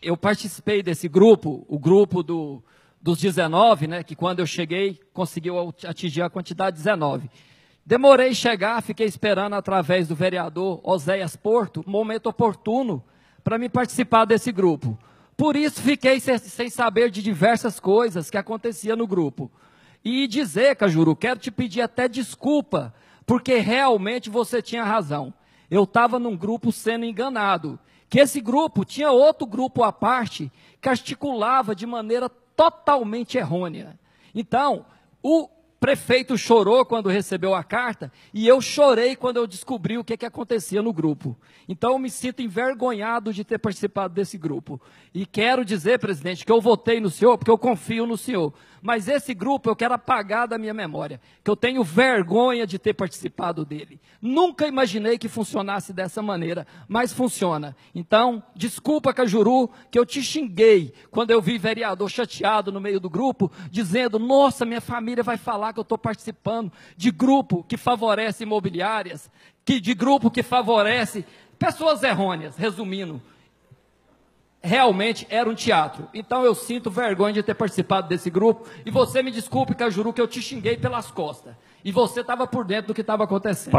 eu participei desse grupo, o grupo do, dos 19, né, que quando eu cheguei conseguiu atingir a quantidade 19. Demorei chegar, fiquei esperando através do vereador Oséias Porto, momento oportuno para me participar desse grupo. Por isso fiquei sem, sem saber de diversas coisas que acontecia no grupo. E dizer, Cajuru, quero te pedir até desculpa, porque realmente você tinha razão. Eu estava num grupo sendo enganado que esse grupo tinha outro grupo à parte que articulava de maneira totalmente errônea. Então, o prefeito chorou quando recebeu a carta e eu chorei quando eu descobri o que, que acontecia no grupo. Então eu me sinto envergonhado de ter participado desse grupo. E quero dizer, presidente, que eu votei no senhor porque eu confio no senhor. Mas esse grupo eu quero apagar da minha memória, que eu tenho vergonha de ter participado dele. Nunca imaginei que funcionasse dessa maneira, mas funciona. Então, desculpa, Cajuru, que eu te xinguei quando eu vi vereador chateado no meio do grupo, dizendo: nossa, minha família vai falar que eu estou participando de grupo que favorece imobiliárias, que de grupo que favorece pessoas errôneas, resumindo. Realmente era um teatro. Então eu sinto vergonha de ter participado desse grupo. E você me desculpe, Cajuru, que eu te xinguei pelas costas. E você estava por dentro do que estava acontecendo.